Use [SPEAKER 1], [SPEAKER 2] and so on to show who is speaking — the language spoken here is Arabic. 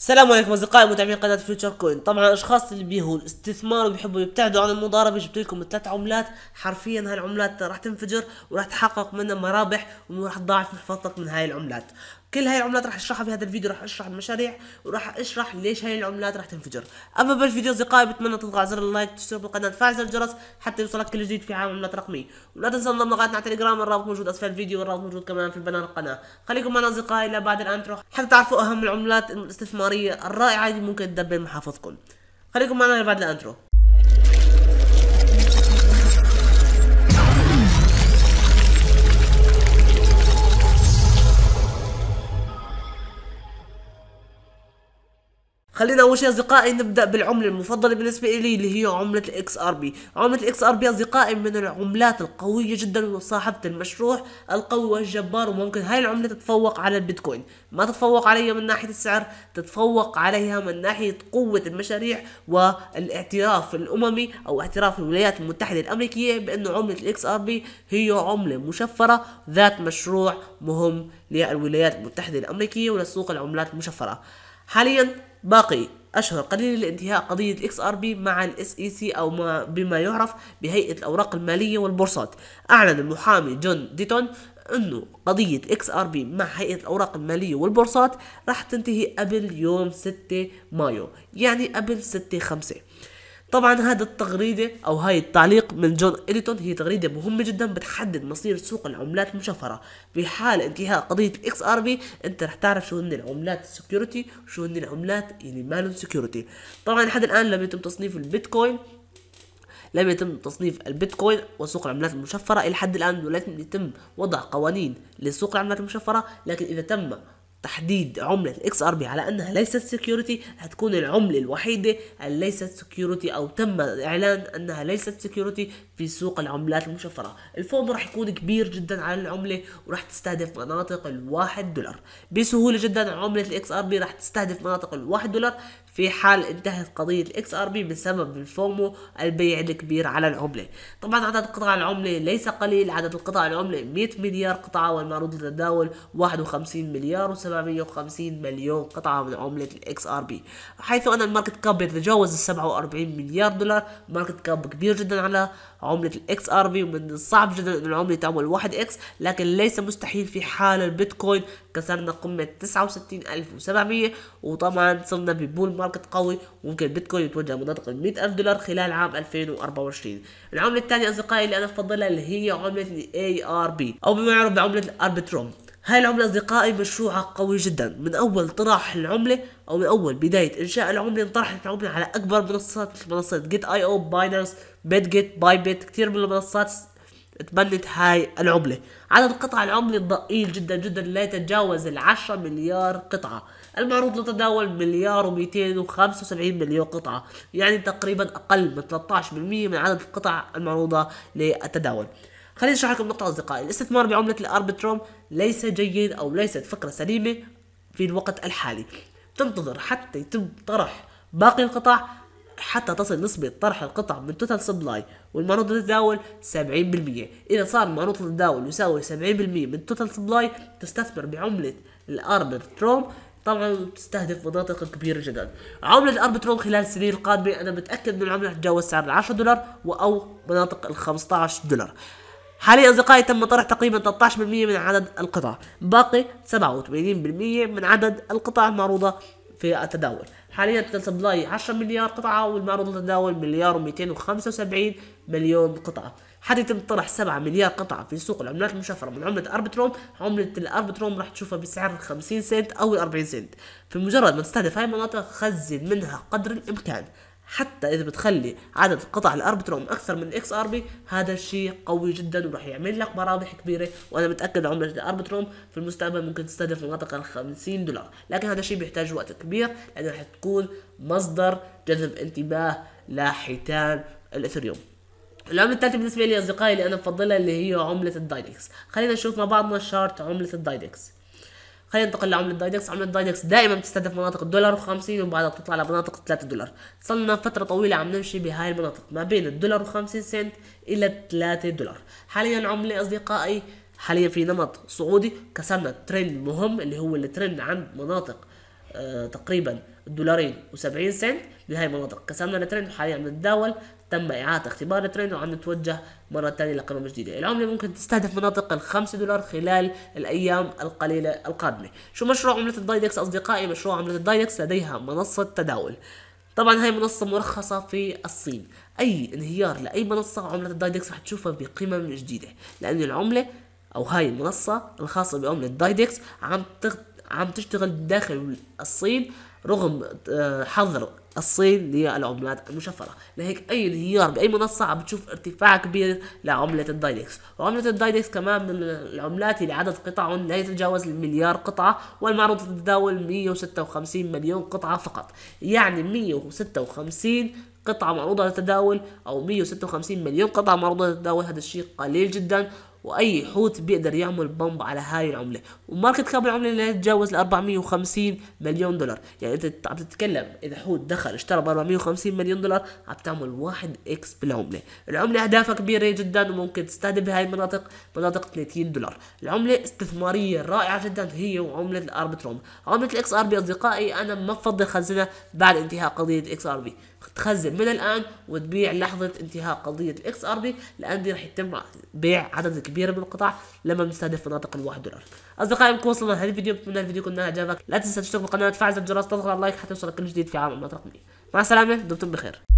[SPEAKER 1] السلام عليكم اصدقائي متابعين قناه فيوتشر كوين طبعا الاشخاص اللي بيهوا الاستثمار وبيحبوا يبتعدوا عن المضاربه جبت لكم ثلاث عملات حرفيا هاي العملات راح تنفجر وراح تحقق منها مرابح وراح تضاعف محفظتك من هاي العملات كل هاي العملات راح اشرحها في هذا الفيديو راح اشرح المشاريع وراح اشرح ليش هاي العملات راح تنفجر اما بالفيديو اصدقائي بتمنى تضغط على زر اللايك تشترك بالقناه تفعل زر الجرس حتى يوصلك كل جديد في عملات رقمي ولا تنسى تنضم لقناتنا على تليجرام الرابط موجود اسفل الفيديو والرابط موجود كمان في بنان القناه خليكم معنا اصدقائي الى بعد الانترو حتى تعرفوا اهم العملات الاستثماريه الرائعه اللي ممكن تدبر محافظكم خليكم معنا الى بعد الانترو خلينا اول شيء اصدقائي نبدا بالعمله المفضله بالنسبه لي اللي هي عمله الاكس ار بي عمله الاكس ار بي اصدقائي من العملات القويه جدا وصاحبه المشروع القوي والجبار وممكن هاي العمله تتفوق على البيتكوين ما تتفوق عليها من ناحيه السعر تتفوق عليها من ناحيه قوه المشاريع والاعتراف الاممي او اعتراف الولايات المتحده الامريكيه بانه عمله الاكس ار بي هي عمله مشفره ذات مشروع مهم للولايات المتحده الامريكيه ولسوق العملات المشفره حاليا باقي أشهر قليلة لانتهاء قضية الاكس ار بي مع الاس اي سي أو ما بما يعرف بهيئة الأوراق المالية والبورصات أعلن المحامي جون ديتون انه قضية اكس ار بي مع هيئة الاوراق المالية والبورصات راح تنتهي قبل يوم 6 مايو يعني قبل 6 5 طبعا هذا التغريدة أو هاي التعليق من جون إديتون هي تغريدة مهمة جدا بتحدد مصير سوق العملات المشفرة في حال انتهاء قضية اكس ار بي انت رح تعرف شو هن العملات السكيورتي وشو هن العملات اللي مالهم سكيورتي طبعا لحد الآن لم يتم تصنيف البيتكوين لم يتم تصنيف البيتكوين وسوق العملات المشفرة إلى حد الآن ولم يتم وضع قوانين لسوق العملات المشفرة لكن إذا تم تحديد عملة الاكس ار بي على انها ليست سكيورتي هتكون العملة الوحيدة اللي ليست سكيورتي او تم اعلان انها ليست سكيورتي في سوق العملات المشفرة الفوم راح يكون كبير جدا على العملة وراح تستهدف مناطق الواحد دولار بسهولة جدا عملة الاكس ار بي راح تستهدف مناطق الواحد دولار في حال انتهت قضية الاكس ار بي بسبب الفومو البيع الكبير على العملة طبعا عدد قطع العملة ليس قليل عدد القطع العملة 100 مليار قطعة والمعروض للتداول 51 مليار و750 مليون قطعة من عملة الاكس ار بي حيث ان الماركت كاب يتجاوز ال 47 مليار دولار ماركت كاب كبير جدا على عملة الاكس ار بي ومن الصعب جدا ان العملة تعمل 1 اكس لكن ليس مستحيل في حال البيتكوين كسرنا قمة 69700 وطبعا صرنا ببول ماركت ماركت قوي وممكن البيتكوين يتوجه مناطق ال 100 ألف دولار خلال عام 2024 العملة الثانية أصدقائي اللي أنا بفضلها اللي هي عملة الاي ار بي أو بما يعرف بعملة الاربيتروم هاي العملة أصدقائي مشروعها قوي جدا من أول طرح العملة أو من أول بداية إنشاء العملة انطرحت العملة على أكبر منصات مثل منصة جيت أي أو باينانس بيت جيت باي بيت كثير من المنصات تبنت هاي العملة عدد قطع العملة ضئيل جدا جدا لا يتجاوز العشرة مليار قطعة المعروض لتداول مليار و 275 مليون قطعة يعني تقريبا أقل من 13% من عدد القطع المعروضة للتداول خليني اشرح لكم نقطة أصدقائي الاستثمار بعملة الأربتروم ليس جيد أو ليست فكرة سليمة في الوقت الحالي تنتظر حتى يتم طرح باقي القطع حتى تصل نسبة طرح القطع من توتال سبلاي والمعروض للتداول 70% إذا صار المعروض للتداول يساوي 70% من توتال سبلاي تستثمر بعملة الأربتروم طبعا تستهدف مناطق كبيرة جدا عملة الأربتروم خلال السنين القادمة أنا متأكد أن العملة تتجاوز سعر ال 10 دولار أو مناطق ال 15 دولار حاليا أصدقائي تم طرح تقريبا 13% من عدد القطع باقي 87% من عدد القطع المعروضة في التداول حاليا تسبلاي 10 مليار قطعة والمعروض للتداول مليار و275 مليون قطعة حتى يتم طرح 7 مليار قطعة في سوق العملات المشفرة من عملة أربتروم عملة الأربتروم راح تشوفها بسعر 50 سنت أو 40 سنت في مجرد ما تستهدف هاي المناطق خزن منها قدر الإمكان حتى اذا بتخلي عدد قطع الاربتروم اكثر من اكس ار بي هذا الشيء قوي جدا وراح يعمل لك مرابح كبيره وانا متاكد عمله الاربتروم في المستقبل ممكن تستهدف المنطقه ال 50 دولار لكن هذا الشيء بيحتاج وقت كبير لانه راح تكون مصدر جذب انتباه لحيتان الاثريوم العملة الثالثة بالنسبة لي أصدقائي اللي أنا بفضلها اللي هي عملة الدايدكس خلينا نشوف مع بعضنا شارت عملة الدايدكس خلينا ننتقل لعمله دايدكس عمله دايدكس دائما بتستهدف مناطق الدولار و50 وبعدها بتطلع لمناطق 3 دولار صلنا فتره طويله عم نمشي بهاي المناطق ما بين الدولار و50 سنت الى 3 دولار حاليا عمله اصدقائي حاليا في نمط صعودي كسرنا ترند مهم اللي هو الترند عند مناطق آه، تقريبا دولارين و70 سنت لهي المناطق قسمنا الترند وحاليا بنتداول تم إعادة اختبار الترند وعم نتوجه مرة ثانية لقمم جديدة العملة ممكن تستهدف مناطق ال5 دولار خلال الأيام القليلة القادمة شو مشروع عملة الدايدكس أصدقائي مشروع عملة الدايدكس لديها منصة تداول طبعا هاي منصة مرخصة في الصين أي انهيار لأي منصة عملة الدايدكس رح تشوفها بقمم جديدة لأن العملة أو هاي المنصة الخاصة بعملة الدايدكس عم عم تشتغل داخل الصين رغم آه، حظر الصين للعملات المشفرة لهيك أي انهيار بأي منصة عم بتشوف ارتفاع كبير لعملة الدايلكس وعملة الدايلكس كمان من العملات اللي عدد قطع لا يتجاوز المليار قطعة والمعروض تتداول 156 مليون قطعة فقط يعني 156 قطعة معروضة للتداول أو 156 مليون قطعة معروضة للتداول هذا الشيء قليل جدا واي حوت بيقدر يعمل بمب على هاي العمله وماركت كاب العمله لا يتجاوز ال 450 مليون دولار يعني انت عم تتكلم اذا حوت دخل اشترى ب 450 مليون دولار عم تعمل 1 اكس بالعمله العمله اهدافها كبيره جدا وممكن تستهدف هاي المناطق مناطق 30 دولار العمله استثماريه رائعه جدا هي وعمله الاربتروم عمله الاكس ار بي اصدقائي انا ما بفضل خزنها بعد انتهاء قضيه اكس ار بي تخزن من الان وتبيع لحظه انتهاء قضيه الاكس ار بي لان رح يتم بيع عدد كبيره من لما بنستهدف مناطق ال1 دولار اصدقائي بنكون وصلنا لهذا الفيديو بتمنى الفيديو يكون عجبك لا تنسى تشترك بالقناه وتفعل زر الجرس تضغط على اللايك حتى يوصلك كل جديد في عالم المناطق مع السلامه دمتم بخير